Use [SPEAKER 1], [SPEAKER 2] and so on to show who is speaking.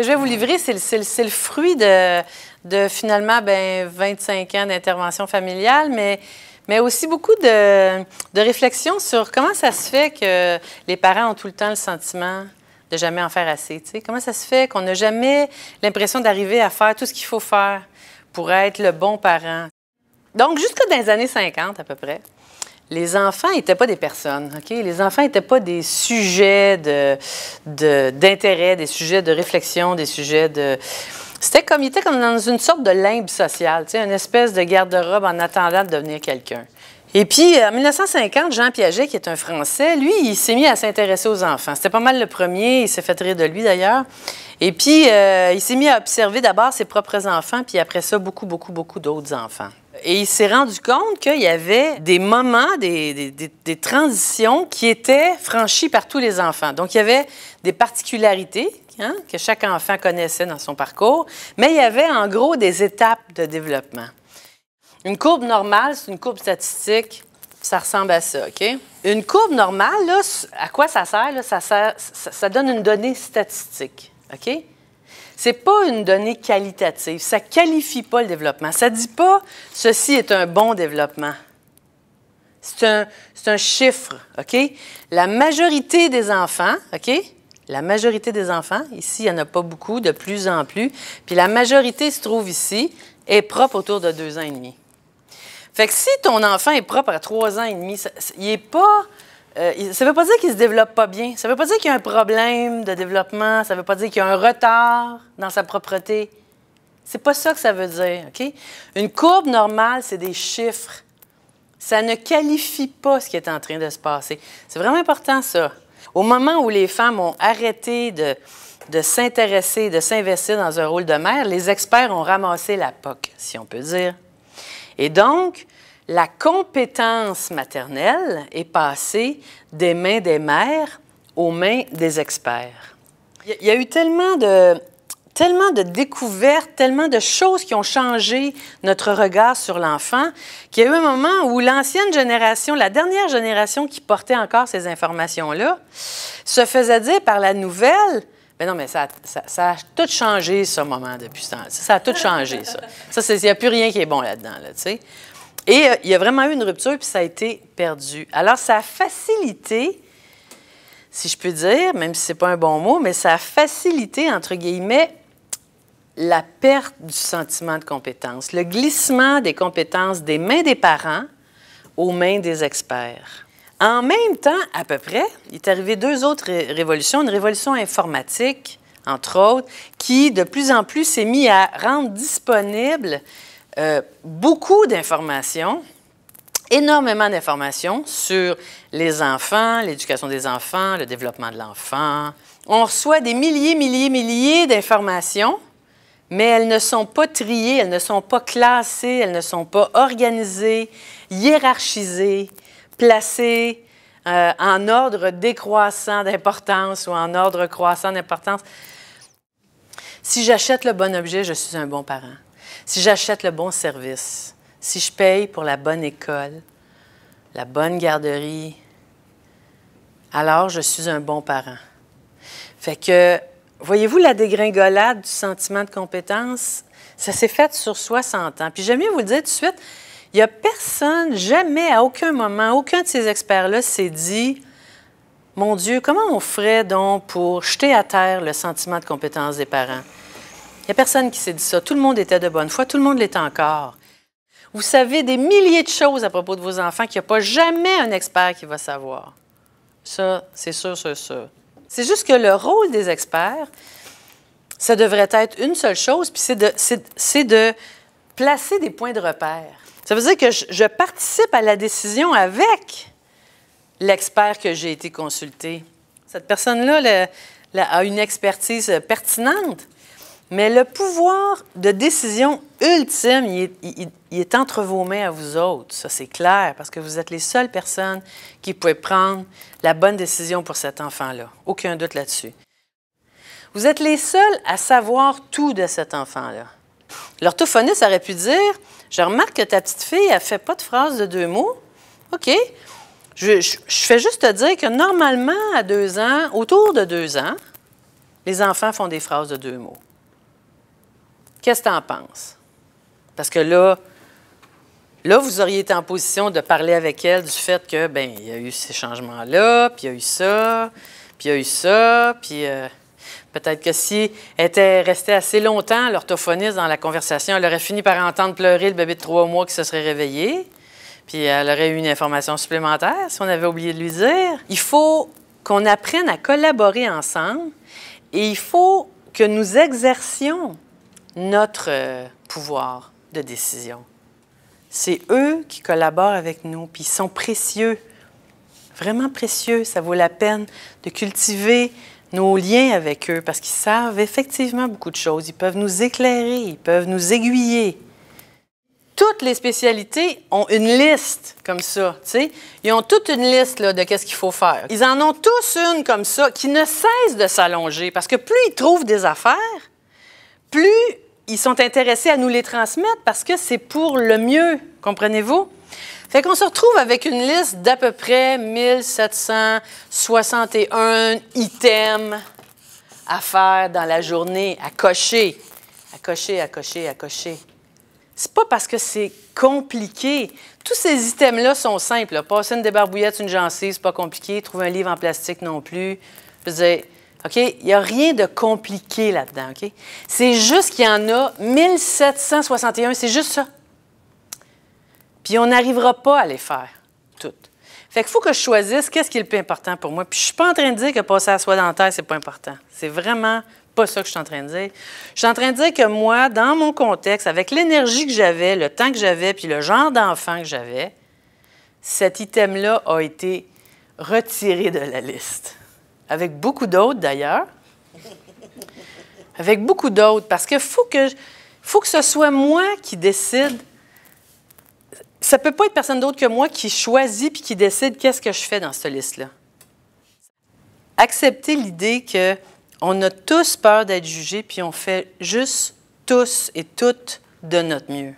[SPEAKER 1] que je vais vous livrer, c'est le, fruit de, finalement 25 ben, ans d'intervention familiale, mais aussi beaucoup de, réflexions sur comment ça se fait que les parents ont tout le temps le sentiment de jamais en faire assez. Comment ça se fait qu'on n'a jamais l'impression d'arriver à faire tout ce qu'il faut faire pour être le bon parent? Donc, jusque dans les années 50 à peu près, les enfants n'étaient pas des personnes, OK? Les enfants n'étaient pas des sujets d'intérêt, de, des sujets de réflexion, des sujets de... C'était comme, ils était comme dans une sorte de limbe sociale, tu sais, une espèce de garde-robe en attendant de devenir quelqu'un. Et puis, euh, en 1950, Jean Piaget, qui est un Français, lui, il s'est mis à s'intéresser aux enfants. C'était pas mal le premier, il s'est fait rire de lui d'ailleurs. Et puis, euh, il s'est mis à observer d'abord ses propres enfants, puis après ça, beaucoup, beaucoup, beaucoup d'autres enfants. Et il s'est rendu compte qu'il y avait des moments, des, des, transitions qui étaient franchies par tous les enfants. Donc, il y avait des particularités hein, que chaque enfant connaissait dans son parcours, mais il y avait en gros des étapes de développement. Une courbe normale, c'est une courbe statistique, ça ressemble à ça, OK? Une courbe normale, là, à quoi ça sert? Ça, sert ça donne une donnée statistique, OK? Ce n'est pas une donnée qualitative. Ça ne qualifie pas le développement. Ça ne dit pas ceci est un bon développement. C'est un, chiffre, La majorité des enfants, OK? La majorité des enfants, ici, il n'y en a pas beaucoup, de plus en plus. Puis la majorité se trouve ici, est propre autour de deux ans et demi. Fait si ton enfant est propre à trois ans et demi, il n'est pas euh, ça ne veut pas dire qu'il ne se développe pas bien. Ça ne veut pas dire qu'il y a un problème de développement. Ça ne veut pas dire qu'il y a un retard dans sa propreté. n'est pas ça que ça veut dire, Une courbe normale, c'est des chiffres. Ça ne qualifie pas ce qui est en train de se passer. C'est vraiment important, ça. Au moment où les femmes ont arrêté de, de s'intéresser, de s'investir dans un rôle de mère, les experts ont ramassé la POC, si on peut dire. Et donc, la compétence maternelle est passée des mains des mères aux mains des experts. Il y a eu tellement de, tellement de découvertes, tellement de choses qui ont changé notre regard sur l'enfant, qu'il y a eu un moment où l'ancienne génération, la dernière génération qui portait encore ces informations-là, se faisait dire par la nouvelle, mais ben non, mais ça, ça, a tout changé, ce moment depuis ce temps. Ça, ça a tout changé, ça. Ça, il n'y a plus rien qui est bon là-dedans, tu sais. Et euh, il y a vraiment eu une rupture, puis ça a été perdu. Alors, ça a facilité, si je peux dire, même si c'est pas un bon mot, mais ça a facilité, entre guillemets, la perte du sentiment de compétence, le glissement des compétences des mains des parents aux mains des experts. En même temps, à peu près, il est arrivé deux autres révolutions, une révolution informatique, entre autres, qui de plus en plus s'est mise à rendre disponible euh, beaucoup d'informations, énormément d'informations sur les enfants, l'éducation des enfants, le développement de l'enfant. On reçoit des milliers, milliers, milliers d'informations, mais elles ne sont pas triées, elles ne sont pas classées, elles ne sont pas organisées, hiérarchisées, placées euh, en ordre décroissant d'importance ou en ordre croissant d'importance. Si j'achète le bon objet, je suis un bon parent. Si j'achète le bon service, si je paye pour la bonne école, la bonne garderie, alors je suis un bon parent. Fait que, voyez-vous la dégringolade du sentiment de compétence? Ça s'est fait sur 60 ans. Puis j'aime mieux vous le dire tout de suite, il n'y a personne, jamais, à aucun moment, aucun de ces experts-là s'est dit Mon Dieu, comment on ferait donc pour jeter à terre le sentiment de compétence des parents? n'y a personne qui s'est dit ça. Tout le monde était de bonne foi, tout le monde l'est encore. Vous savez des milliers de choses à propos de vos enfants qu'il n'y a pas jamais un expert qui va savoir. Ça, c'est sûr, c'est sûr. C'est juste que le rôle des experts, ça devrait être une seule chose, puis c'est de, placer des points de repère. Ça veut dire que je, je participe à la décision avec l'expert que j'ai été consulté. Cette personne-là a une expertise pertinente. Mais le pouvoir de décision ultime, il est, entre vos mains à vous autres. Ça, c'est clair, parce que vous êtes les seules personnes qui pouvez prendre la bonne décision pour cet enfant-là. Aucun doute là-dessus. Vous êtes les seuls à savoir tout de cet enfant-là. L'orthophoniste aurait pu dire Je remarque que ta petite fille, elle fait pas de phrase de deux mots. OK. Je, je fais juste te dire que normalement, à deux ans, autour de deux ans, les enfants font des phrases de deux mots. Qu'est-ce que tu en penses? Parce que là, là, vous auriez été en position de parler avec elle du fait que, ben, il y a eu ces changements-là, puis il y a eu ça, puis il y a eu ça, puis euh, peut-être que si elle était restée assez longtemps, l'orthophoniste, dans la conversation, elle aurait fini par entendre pleurer le bébé de trois mois qui se serait réveillé, puis elle aurait eu une information supplémentaire si on avait oublié de lui dire. Il faut qu'on apprenne à collaborer ensemble et il faut que nous exercions notre euh, pouvoir de décision. C'est eux qui collaborent avec nous, puis ils sont précieux, vraiment précieux. Ça vaut la peine de cultiver nos liens avec eux parce qu'ils savent effectivement beaucoup de choses. Ils peuvent nous éclairer, ils peuvent nous aiguiller. Toutes les spécialités ont une liste comme ça, tu sais. Ils ont toute une liste là, de qu'est-ce qu'il faut faire. Ils en ont tous une comme ça qui ne cesse de s'allonger parce que plus ils trouvent des affaires, plus ils sont intéressés à nous les transmettre parce que c'est pour le mieux, comprenez-vous? Fait qu'on se retrouve avec une liste d'à peu près 1761 items à faire dans la journée, à cocher, à cocher, à cocher, à cocher. C'est pas parce que c'est compliqué. Tous ces items-là sont simples. Pas Passer une débarbouillette, une gencive, c'est pas compliqué. Trouver un livre en plastique non plus. OK? Il n'y a rien de compliqué là-dedans, OK? C'est juste qu'il y en a 1761, c'est juste ça. Puis on n'arrivera pas à les faire toutes. Fait qu'il faut que je choisisse qu'est-ce qui est le plus important pour moi. Puis je suis pas en train de dire que passer à soi dentaire, n'est pas important. C'est vraiment pas ça que je suis en train de dire. Je suis en train de dire que moi, dans mon contexte, avec l'énergie que j'avais, le temps que j'avais, puis le genre d'enfant que j'avais, cet item-là a été retiré de la liste avec beaucoup d'autres d'ailleurs, avec beaucoup d'autres, parce que faut que faut que ce soit moi qui décide. Ça ne peut pas être personne d'autre que moi qui choisit puis qui décide qu'est-ce que je fais dans cette liste-là. Accepter l'idée que on a tous peur d'être jugés puis on fait juste tous et toutes de notre mieux.